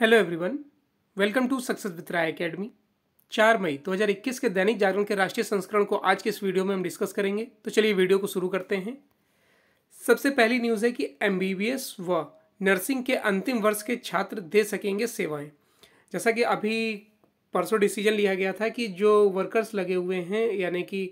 hello everyone welcome to success with Rai academy चार मई 2021 के दैनिक जागरण के राष्ट्रीय संस्करण को आज के इस वीडियो में हम डिस्कस करेंगे तो चलिए वीडियो को शुरू करते हैं सबसे पहली न्यूज़ है कि एम व नर्सिंग के अंतिम वर्ष के छात्र दे सकेंगे सेवाएं जैसा कि अभी परसों डिसीजन लिया गया था कि जो वर्कर्स लगे हुए हैं यानी कि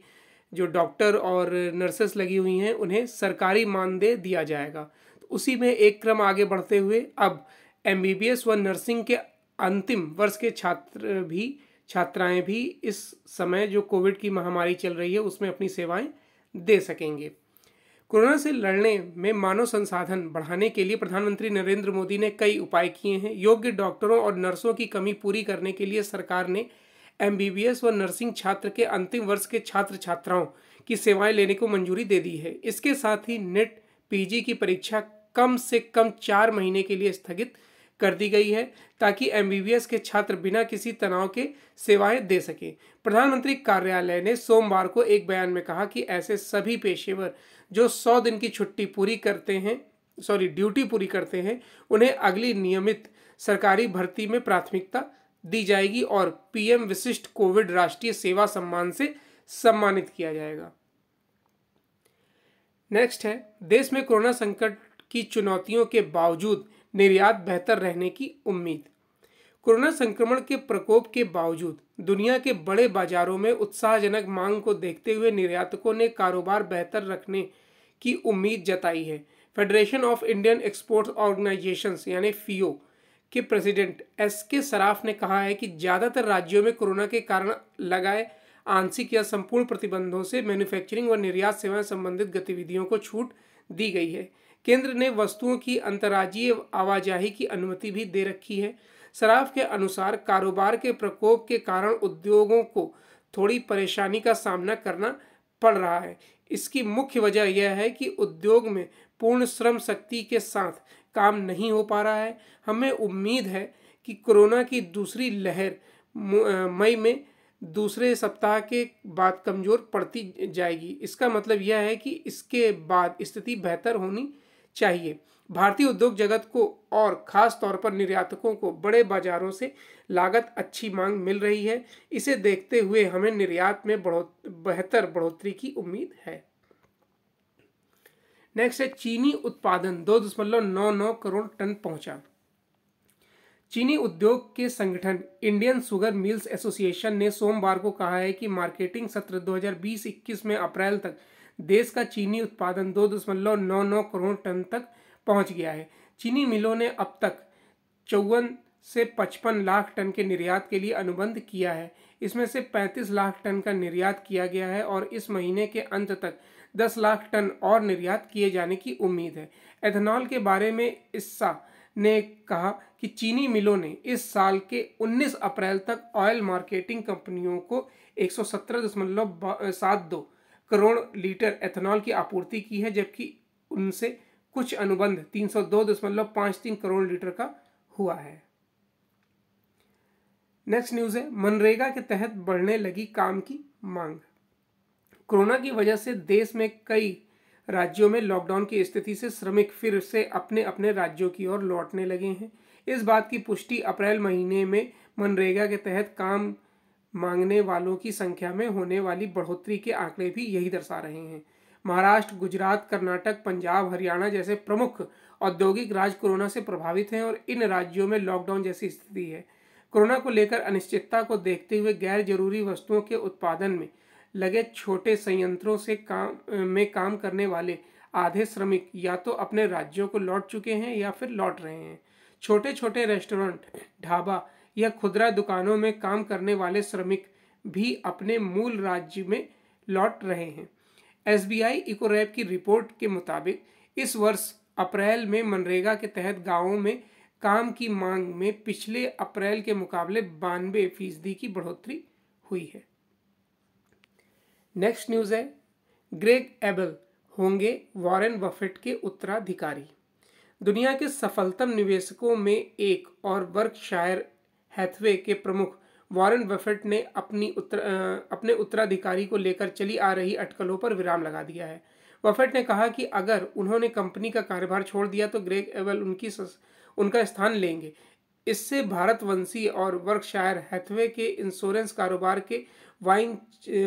जो डॉक्टर और नर्सेस लगी हुई हैं उन्हें सरकारी मानदेय दिया जाएगा तो उसी में एक क्रम आगे बढ़ते हुए अब एम व नर्सिंग के अंतिम वर्ष के छात्र भी छात्राएं भी इस समय जो कोविड की महामारी चल रही है उसमें अपनी सेवाएं दे सकेंगे कोरोना से लड़ने में मानव संसाधन बढ़ाने के लिए प्रधानमंत्री नरेंद्र मोदी ने कई उपाय किए हैं योग्य डॉक्टरों और नर्सों की कमी पूरी करने के लिए सरकार ने एम व नर्सिंग छात्र के अंतिम वर्ष के छात्र छात्राओं की सेवाएं लेने को मंजूरी दे दी है इसके साथ ही नेट पीजी की परीक्षा कम से कम चार महीने के लिए स्थगित कर दी गई है ताकि एम के छात्र बिना किसी तनाव के सेवाएं दे सकें प्रधानमंत्री कार्यालय ने सोमवार को एक बयान में कहा कि ऐसे सभी पेशेवर जो सौ दिन की छुट्टी पूरी करते हैं सॉरी ड्यूटी पूरी करते हैं उन्हें अगली नियमित सरकारी भर्ती में प्राथमिकता दी जाएगी और पीएम विशिष्ट कोविड राष्ट्रीय सेवा सम्मान से सम्मानित किया जाएगा नेक्स्ट है देश में कोरोना संकट की चुनौतियों के बावजूद निर्यात बेहतर रहने की उम्मीद कोरोना संक्रमण के प्रकोप के बावजूद दुनिया के बड़े बाजारों में उत्साहजनक मांग को देखते हुए निर्यातकों ने कारोबार बेहतर रखने की उम्मीद जताई है Federation of Indian Export Organisation यानी फीओ के प्रेसिडेंट एस के सराफ ने कहा है कि ज़्यादातर राज्यों में कोरोना के कारण लगाए आंशिक या संपूर्ण प्रतिबंधों से मैन्युफैक्चरिंग और निर्यात सेवाएं संबंधित गतिविधियों को छूट दी गई है केंद्र ने वस्तुओं की अंतर्राज्यीय आवाजाही की अनुमति भी दे रखी है सराफ के अनुसार कारोबार के प्रकोप के कारण उद्योगों को थोड़ी परेशानी का सामना करना पड़ रहा है इसकी मुख्य वजह यह है कि उद्योग में पूर्ण श्रम शक्ति के साथ काम नहीं हो पा रहा है हमें उम्मीद है कि कोरोना की दूसरी लहर मई में दूसरे सप्ताह के बाद कमज़ोर पड़ती जाएगी इसका मतलब यह है कि इसके बाद स्थिति बेहतर होनी चाहिए भारतीय उद्योग जगत को और खास तौर पर निर्यातकों को बड़े बाजारों से लागत अच्छी मांग मिल रही है इसे देखते हुए हमें निर्यात में बढ़ोत बेहतर बढ़ोतरी की उम्मीद है नेक्स्ट है चीनी उत्पादन दो दशमलव नौ नौ करोड़ टन पहुंचा चीनी उद्योग के संगठन इंडियन सुगर मिल्स एसोसिएशन ने सोमवार को कहा है कि मार्केटिंग सत्र 2020-21 में अप्रैल तक देश का चीनी उत्पादन दो दशमलव नौ नौ करोड़ टन तक पहुंच गया है चीनी मिलों ने अब तक चौवन से पचपन लाख टन के निर्यात के लिए अनुबंध किया है इसमें से पैंतीस लाख टन का निर्यात किया गया है और इस महीने के अंत तक दस लाख टन और निर्यात किए जाने की उम्मीद है एथेनॉल के बारे में इस्सा ने कहा कि चीनी मिलों ने इस साल के 19 अप्रैल तक ऑयल मार्केटिंग कंपनियों को एक सौ सत्रह दशमलव सात दो करोड़ लीटर एथेनॉल की आपूर्ति की है जबकि उनसे कुछ अनुबंध तीन सौ दो दशमलव पाँच तीन करोड़ लीटर का हुआ है नेक्स्ट न्यूज़ है मनरेगा के तहत बढ़ने लगी काम की मांग कोरोना की वजह से देश में कई राज्यों में लॉकडाउन की स्थिति से श्रमिक फिर से अपने अपने राज्यों की ओर लौटने लगे हैं इस बात की पुष्टि अप्रैल महीने में मनरेगा के तहत काम मांगने वालों की संख्या में होने वाली बढ़ोतरी के आंकड़े भी यही दर्शा रहे हैं महाराष्ट्र गुजरात कर्नाटक पंजाब हरियाणा जैसे प्रमुख औद्योगिक राज्य कोरोना से प्रभावित हैं और इन राज्यों में लॉकडाउन जैसी स्थिति है कोरोना को लेकर अनिश्चितता को देखते हुए गैर जरूरी वस्तुओं के उत्पादन में लगे छोटे संयंत्रों से काम में काम करने वाले आधे श्रमिक या तो अपने राज्यों को लौट चुके हैं या फिर लौट रहे हैं छोटे छोटे रेस्टोरेंट ढाबा या खुदरा दुकानों में काम करने वाले श्रमिक भी अपने मूल राज्य में लौट रहे हैं S B I Ecowrap की रिपोर्ट के मुताबिक इस वर्ष अप्रैल में मनरेगा के तहत गांवों में काम की मांग में पिछले अप्रैल के मुकाबले बानवे फीसदी की बढ़ोतरी हुई है नेक्स्ट न्यूज़ है ग्रेग एबल होंगे वॉरेन बफेट के उत्तराधिकारी दुनिया के सफलतम निवेशकों में एक और वर्कशायर हैथवे के प्रमुख वॉरेन बफेट ने अपनी उत्तर अपने उत्तराधिकारी को लेकर चली आ रही अटकलों पर विराम लगा दिया है बफेट ने कहा कि अगर उन्होंने कंपनी का कार्यभार छोड़ दिया तो ग्रेग एवल उनकी सस, उनका स्थान लेंगे इससे भारतवंशी और वर्कशायर हैथवे के इंश्योरेंस कारोबार के वाइन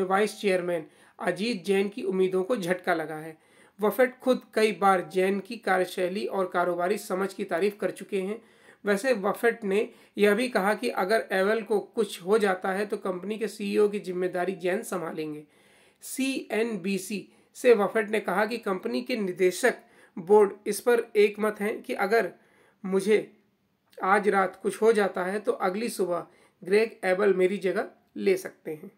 वाइस चेयरमैन अजीत जैन की उम्मीदों को झटका लगा है बफेट खुद कई बार जैन की कार्यशैली और कारोबारी समझ की तारीफ कर चुके हैं वैसे बफेट ने यह भी कहा कि अगर एवल को कुछ हो जाता है तो कंपनी के सीईओ की जिम्मेदारी जैन संभालेंगे सी से वफेट ने कहा कि कंपनी के निदेशक बोर्ड इस पर एक मत हैं कि अगर मुझे आज रात कुछ हो जाता है तो अगली सुबह ग्रेग एबल मेरी जगह ले सकते हैं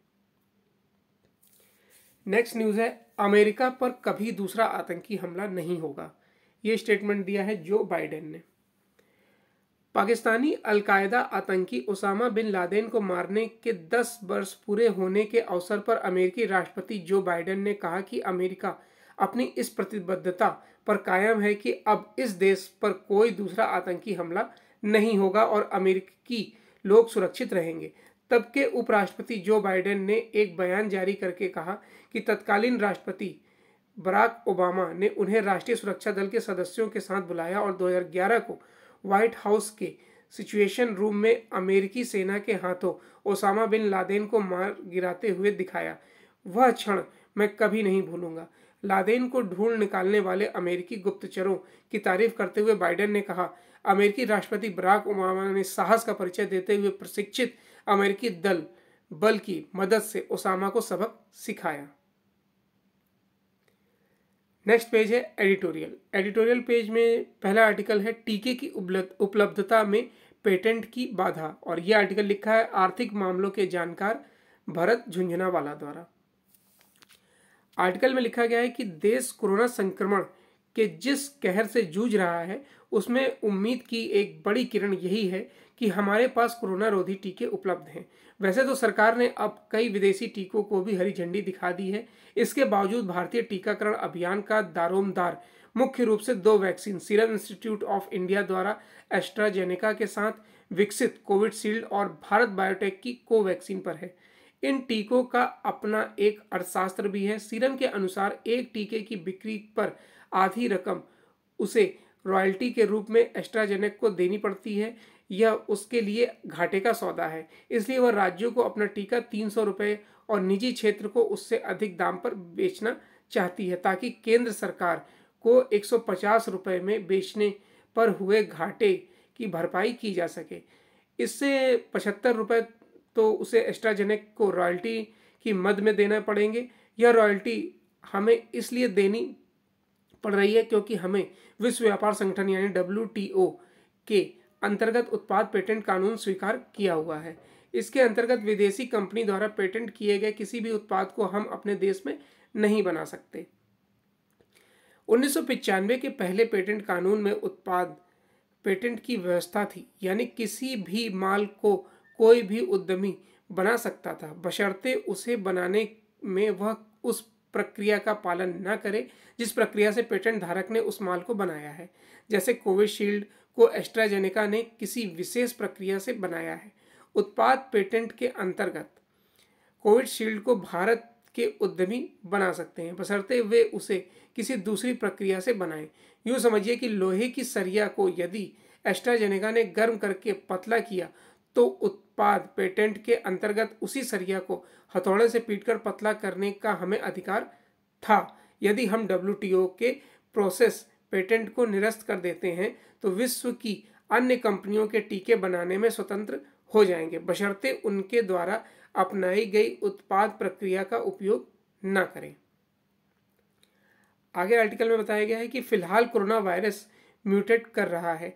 नेक्स्ट न्यूज़ है अमेरिका पर कभी दूसरा आतंकी हमला नहीं होगा ये स्टेटमेंट दिया है जो बाइडेन ने पाकिस्तानी अलकायदा आतंकी ओसामा बिन लादेन को मारने के 10 वर्ष पूरे होने के अवसर पर अमेरिकी राष्ट्रपति जो बाइडेन ने कहा कि अमेरिका अपनी इस प्रतिबद्धता पर कायम है कि अब इस देश पर कोई दूसरा आतंकी हमला नहीं होगा और अमेरिकी लोग सुरक्षित रहेंगे तब के उपराष्ट्रपति जो बाइडेन ने एक बयान जारी करके कहा कि तत्कालीन राष्ट्रपति बराक ओबामा ने उन्हें राष्ट्रीय सुरक्षा दल के सदस्यों के साथ बुलाया और 2011 को व्हाइट हाउस के सिचुएशन रूम में अमेरिकी सेना के हाथों ओसामा बिन लादेन को मार गिराते हुए दिखाया वह क्षण मैं कभी नहीं भूलूंगा लादेन को ढूंढ निकालने वाले अमेरिकी गुप्तचरों की तारीफ करते हुए बाइडेन ने कहा अमेरिकी राष्ट्रपति बराक ओबामा ने साहस का परिचय देते हुए प्रशिक्षित अमेरिकी दल बल की मदद से ओसामा को सबक सिखाया नेक्स्ट पेज है एडिटोरियल एडिटोरियल पेज में पहला आर्टिकल है टीके की उपलब्धता में पेटेंट की बाधा और यह आर्टिकल लिखा है आर्थिक मामलों के जानकार भरत झुंझुनावाला द्वारा आर्टिकल में लिखा गया है कि देश कोरोना संक्रमण के जिस कहर से जूझ रहा है उसमें उम्मीद की एक बड़ी किरण यही है कि हमारे पास कोरोना रोधी टीके उपलब्ध हैं वैसे तो सरकार ने अब कई विदेशी टीकों को भी हरी झंडी दिखा दी है इसके बावजूद भारतीय टीकाकरण अभियान का दारोमदार मुख्य रूप से दो vaccine Serum Institute of India द्वारा एस्ट्राजेनेका के साथ विकसित कोविडशील्ड और भारत बायोटेक की कोवैक्सीन पर है इन टीकों का अपना एक अर्थशास्त्र भी है सीरम के अनुसार एक टीके की बिक्री पर आधी रकम उसे रॉयल्टी के रूप में एस्ट्राजेनेक को देनी पड़ती है यह उसके लिए घाटे का सौदा है इसलिए वह राज्यों को अपना टीका तीन सौ रुपये और निजी क्षेत्र को उससे अधिक दाम पर बेचना चाहती है ताकि केंद्र सरकार को एक सौ पचास रुपये में बेचने पर हुए घाटे की भरपाई की जा सके इससे पचहत्तर रुपये तो उसे एस्ट्राजेनेक को रॉयल्टी की मद में देना पड़ेंगे यह रॉयल्टी हमें इसलिए देनी पड़ रही है क्योंकि हमें विश्व व्यापार संगठन यानी डब्ल्यू के अंतर्गत उत्पाद पेटेंट कानून स्वीकार किया हुआ है इसके अंतर्गत विदेशी कंपनी द्वारा पेटेंट किए गए किसी भी उत्पाद को हम अपने देश में नहीं बना सकते उन्नीस के पहले पेटेंट कानून में उत्पाद पेटेंट की व्यवस्था थी यानी किसी भी माल को कोई भी उद्यमी बना सकता था बशर्ते उसे बनाने में वह उस प्रक्रिया का पालन न करे जिस प्रक्रिया से पेटेंट धारक ने उस माल को बनाया है जैसे कोविशील्ड को एस्ट्राजेनेका ने किसी विशेष प्रक्रिया से बनाया है उत्पाद पेटेंट के अंतर्गत कोविडशील्ड को भारत के उद्यमी बना सकते हैं बसरते वे उसे किसी दूसरी प्रक्रिया से बनाएं यूँ समझिए कि लोहे की सरिया को यदि एस्ट्राजेनेका ने गर्म करके पतला किया तो उत्पाद पेटेंट के अंतर्गत उसी सरिया को हथौड़े से पीटकर पतला करने का हमें अधिकार था यदि हम डब्ल्यू के प्रोसेस पेटेंट को निरस्त कर देते हैं तो विश्व की अन्य कंपनियों के टीके बनाने में स्वतंत्र हो जाएंगे बशर्ते उनके द्वारा अपनाई गई उत्पाद प्रक्रिया का उपयोग न करें आगे आर्टिकल में बताया गया है कि फिलहाल कोरोना वायरस म्यूटेट कर रहा है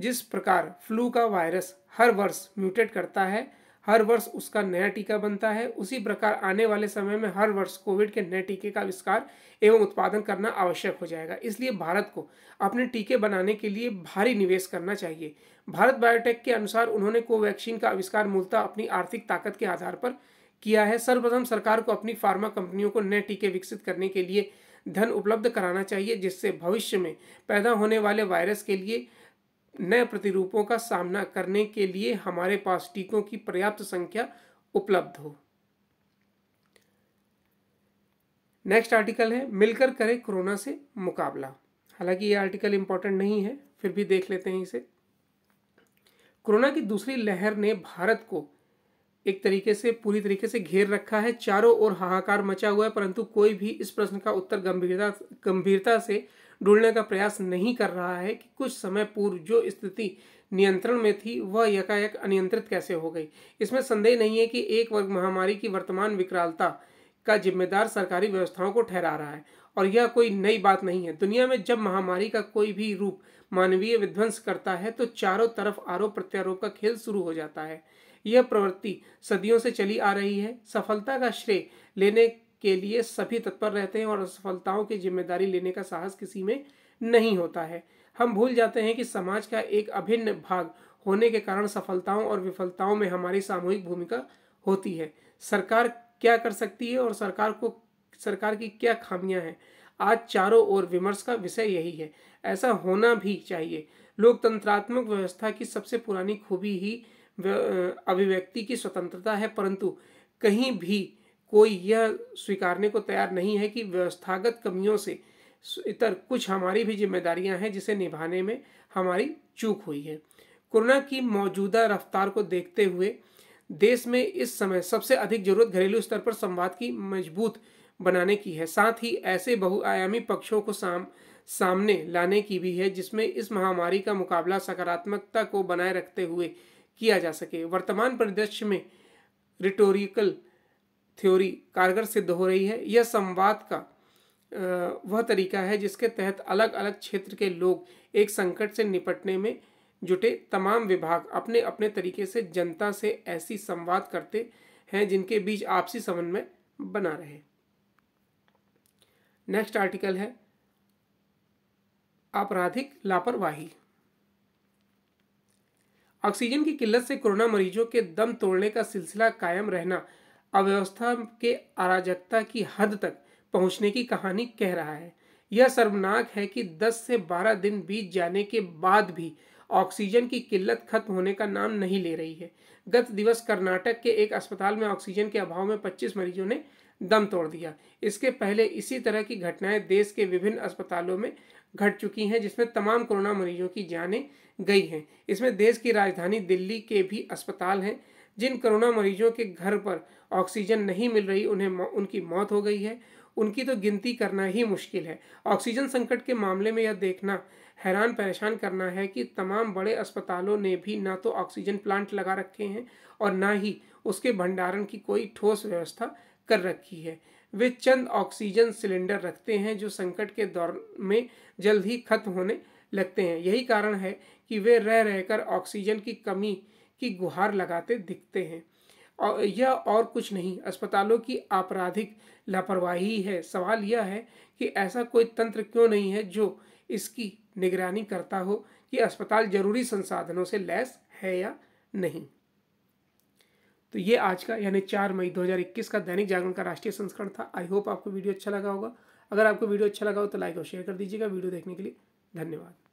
जिस प्रकार फ्लू का वायरस हर वर्ष म्यूटेट करता है हर वर्ष उसका नया टीका बनता है उसी प्रकार आने वाले समय में हर वर्ष कोविड के नए टीके का आविष्कार एवं उत्पादन करना आवश्यक हो जाएगा इसलिए भारत को अपने टीके बनाने के लिए भारी निवेश करना चाहिए भारत बायोटेक के अनुसार उन्होंने कोवैक्सीन का आविष्कार मूलतः अपनी आर्थिक ताकत के आधार पर किया है सर्वप्रथम सरकार को अपनी फार्मा कंपनियों को नए टीके विकसित करने के लिए धन उपलब्ध कराना चाहिए जिससे भविष्य में पैदा होने वाले वायरस के लिए नए प्रतिरूपों का सामना करने के लिए हमारे पास टीकों की पर्याप्त संख्या उपलब्ध हो नेक्स्ट आर्टिकल है मिलकर करें कोरोना से मुकाबला हालांकि ये आर्टिकल इंपॉर्टेंट नहीं है फिर भी देख लेते हैं इसे कोरोना की दूसरी लहर ने भारत को एक तरीके से पूरी तरीके से घेर रखा है चारों ओर हाहाकार मचा हुआ है परंतु कोई भी इस प्रश्न का उत्तर गंभीरता गंभीरता से ढूंढने का प्रयास नहीं कर रहा है कि कुछ समय पूर्व जो स्थिति नियंत्रण में थी वह एकाएक अनियंत्रित कैसे हो गई इसमें संदेह नहीं है कि एक वर्ग महामारी की वर्तमान विकरालता का जिम्मेदार सरकारी व्यवस्थाओं को ठहरा रहा है और यह कोई नई बात नहीं है दुनिया में जब महामारी का कोई भी रूप मानवीय विध्वंस करता है तो चारों तरफ आरोप प्रत्यारोप का खेल शुरू हो जाता है यह प्रवृत्ति सदियों से चली आ रही है सफलता का श्रेय लेने के लिए सभी तत्पर रहते हैं और असफलताओं की जिम्मेदारी लेने का साहस किसी में नहीं होता है हम भूल जाते हैं कि समाज का एक अभिन्न भाग होने के कारण सफलताओं और विफलताओं में हमारी सामूहिक भूमिका होती है सरकार क्या कर सकती है और सरकार को सरकार की क्या खामियां हैं आज चारों ओर विमर्श का विषय यही है ऐसा होना भी चाहिए लोकतंत्रात्मक व्यवस्था की सबसे पुरानी खूबी ही अभिव्यक्ति की स्वतंत्रता है परंतु कहीं भी कोई यह स्वीकारने को तैयार नहीं है कि व्यवस्थागत कमियों से इतर कुछ हमारी भी जिम्मेदारियां हैं जिसे निभाने में हमारी चूक हुई है कोरोना की मौजूदा रफ्तार को देखते हुए देश में इस समय सबसे अधिक जरूरत घरेलू स्तर पर संवाद की मजबूत बनाने की है साथ ही ऐसे बहुआयामी पक्षों को साम सामने लाने की भी है जिसमें इस महामारी का मुकाबला सकारात्मकता को बनाए रखते हुए किया जा सके वर्तमान परिदृश्य में रिटोरिकल थ्योरी कारगर सिद्ध हो रही है यह संवाद का वह तरीका है जिसके तहत अलग अलग क्षेत्र के लोग एक संकट से निपटने में जुटे तमाम विभाग अपने अपने तरीके से जनता से ऐसी संवाद करते हैं जिनके बीच आपसी समन्वय बना रहे नेक्स्ट आर्टिकल है आपराधिक लापरवाही ऑक्सीजन की किल्लत से कोरोना मरीजों के दम तोड़ने का सिलसिला कायम रहना अव्यवस्था के अराजकता की हद तक पहुंचने की कहानी कह रहा है यह सर्वनाक है कि 10 से 12 दिन बीत जाने के बाद भी ऑक्सीजन की किल्लत खत्म होने का नाम नहीं ले रही है गत दिवस कर्नाटक के एक अस्पताल में ऑक्सीजन के अभाव में 25 मरीजों ने दम तोड़ दिया इसके पहले इसी तरह की घटनाएं देश के विभिन्न अस्पतालों में घट चुकी हैं जिसमें तमाम कोरोना मरीजों की जानें गई हैं इसमें देश की राजधानी दिल्ली के भी अस्पताल हैं जिन कोरोना मरीजों के घर पर ऑक्सीजन नहीं मिल रही उन्हें उनकी मौत हो गई है उनकी तो गिनती करना ही मुश्किल है ऑक्सीजन संकट के मामले में यह देखना हैरान परेशान करना है कि तमाम बड़े अस्पतालों ने भी ना तो ऑक्सीजन प्लांट लगा रखे हैं और ना ही उसके भंडारण की कोई ठोस व्यवस्था कर रखी है वे चंद ऑक्सीजन सिलेंडर रखते हैं जो संकट के दौर में जल्द ही खत्म होने लगते हैं यही कारण है कि वे रह रहकर ऑक्सीजन की कमी की गुहार लगाते दिखते हैं और यह और कुछ नहीं अस्पतालों की आपराधिक लापरवाही है सवाल यह है कि ऐसा कोई तंत्र क्यों नहीं है जो इसकी निगरानी करता हो कि अस्पताल जरूरी संसाधनों से लैस है या नहीं तो ये आज का यानी चार मई 2021 का दैनिक जागरण का राष्ट्रीय संस्करण था आई होप आपको वीडियो अच्छा लगा होगा अगर आपको वीडियो अच्छा लगा हो तो लाइक और शेयर कर दीजिएगा वीडियो देखने के लिए धन्यवाद